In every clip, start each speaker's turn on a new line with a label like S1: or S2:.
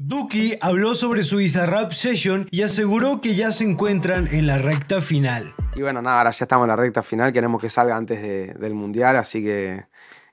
S1: Duki habló sobre su Bizarrap Session y aseguró que ya se encuentran en la recta final.
S2: Y bueno, nada, ahora ya estamos en la recta final, queremos que salga antes del Mundial, así que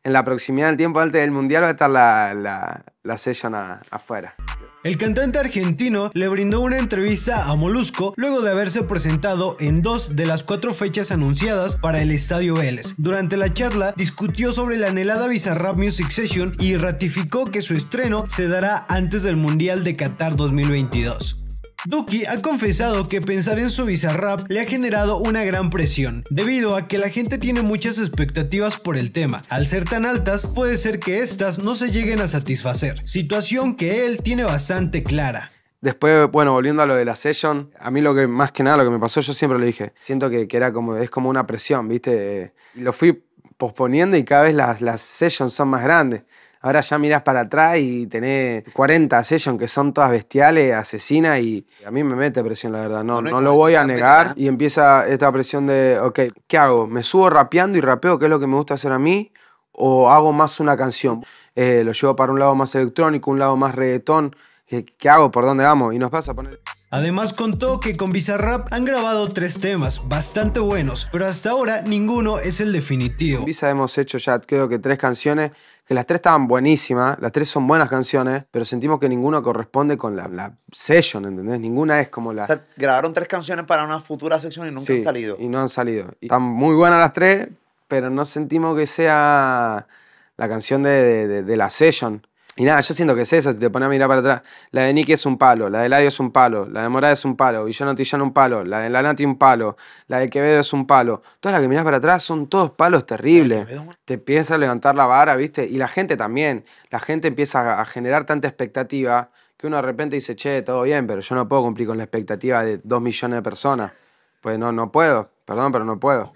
S2: en la proximidad del tiempo antes del Mundial va a estar la, la, session afuera.
S1: El cantante argentino le brindó una entrevista a Molusco luego de haberse presentado en dos de las cuatro fechas anunciadas para el Estadio Vélez. Durante la charla discutió sobre la anhelada Bizarrap Music Session y ratificó que su estreno se dará antes del Mundial de Qatar 2022. Duki ha confesado que pensar en su Bizarrap le ha generado una gran presión, debido a que la gente tiene muchas expectativas por el tema. Al ser tan altas, puede ser que estas no se lleguen a satisfacer, situación que él tiene bastante clara.
S2: Después, bueno, volviendo a lo de la session, a mí lo que más que nada lo que me pasó, yo siempre lo dije, siento que, que era como, es como una presión, ¿viste? Lo fui posponiendo y cada vez las, las sessions son más grandes. Ahora ya miras para atrás y tenés 40 sessions que son todas bestiales, asesinas y a mí me mete presión, la verdad. No, no, lo voy a negar. ¿eh? Y empieza esta presión de, ok, ¿qué hago? ¿Me subo rapeando y rapeo, que es lo que me gusta hacer a mí? ¿O hago más una canción? Eh, lo llevo para un lado más electrónico, un lado más reggaetón. Eh, ¿Qué, hago? ¿Por dónde vamos? Y nos pasa a poner...
S1: Además contó que con Bizarrap han grabado tres temas bastante buenos, pero hasta ahora ninguno es el definitivo.
S2: Con Visa hemos hecho ya creo que tres canciones, que las tres estaban buenísimas, las tres son buenas canciones, pero sentimos que ninguna corresponde con la, la session, ¿entendés? Ninguna es como la... O
S3: grabaron tres canciones para una futura sección y nunca han
S2: salido. Y no han salido. están muy buenas las tres, pero no sentimos que sea la canción de, de, de la session. Y nada, yo siento que es eso, si te pones a mirar para atrás. La de Nicky es un palo, la de Ladio es un palo, la de Morada es un palo, Villano Tillano un palo, la de Lanati un palo, la de Quevedo es un palo. Todas las que mirás para atrás son todos palos terribles. Te empieza a levantar la vara, ¿viste? Y la gente también. La gente empieza a generar tanta expectativa que uno de repente dice, che, todo bien, pero yo no puedo cumplir con la expectativa de dos millones de personas. Pues no, no puedo, perdón, pero no puedo.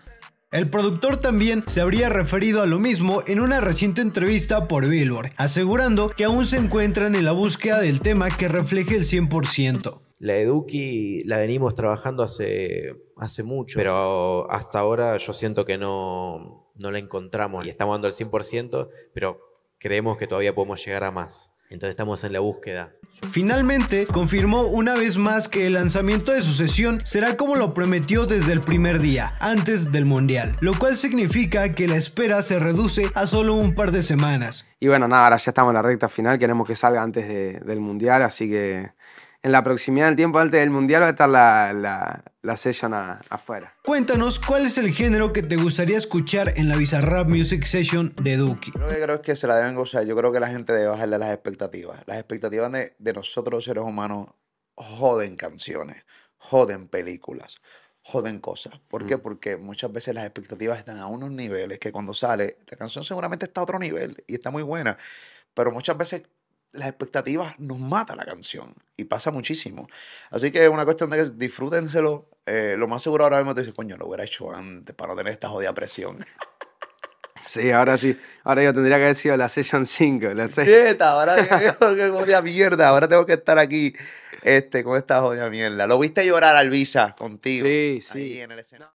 S1: El productor también se habría referido a lo mismo en una reciente entrevista por Billboard, asegurando que aún se encuentran en la búsqueda del tema que refleje el 100%. La Eduki la venimos trabajando hace, hace mucho, pero hasta ahora yo siento que no, no la encontramos y estamos dando el 100%, pero creemos que todavía podemos llegar a más. Entonces estamos en la búsqueda. Finalmente, confirmó una vez más que el lanzamiento de su sesión será como lo prometió desde el primer día, antes del Mundial, lo cual significa que la espera se
S2: reduce a solo un par de semanas. Y bueno, nada, ahora ya estamos en la recta final, queremos que salga antes del Mundial, así que en la proximidad del tiempo antes del mundial va a estar la, la, session afuera.
S1: Cuéntanos cuál es el género que te gustaría escuchar en la Bizarrap Music Session de Duki. Lo
S3: que creo que se la deben gozar. Yo creo que la gente debe bajarle las expectativas. Las expectativas de, nosotros seres humanos joden canciones, joden películas, joden cosas. ¿Por qué? Mm. Porque muchas veces las expectativas están a unos niveles que cuando sale, la canción seguramente está a otro nivel y está muy buena. Pero muchas veces las expectativas nos mata la canción y pasa muchísimo. Así que es una cuestión de que disfrútenselo. Eh, lo más seguro ahora mismo te dice coño, lo hubiera hecho antes para no tener esta jodida presión.
S2: Sí, ahora sí. Ahora yo tendría que haber sido la session 5, la Quieta,
S3: ahora ahora tengo que estar aquí este, con esta jodida mierda. Lo viste llorar, Alvisa, contigo. Sí, sí. Ahí en el escenario.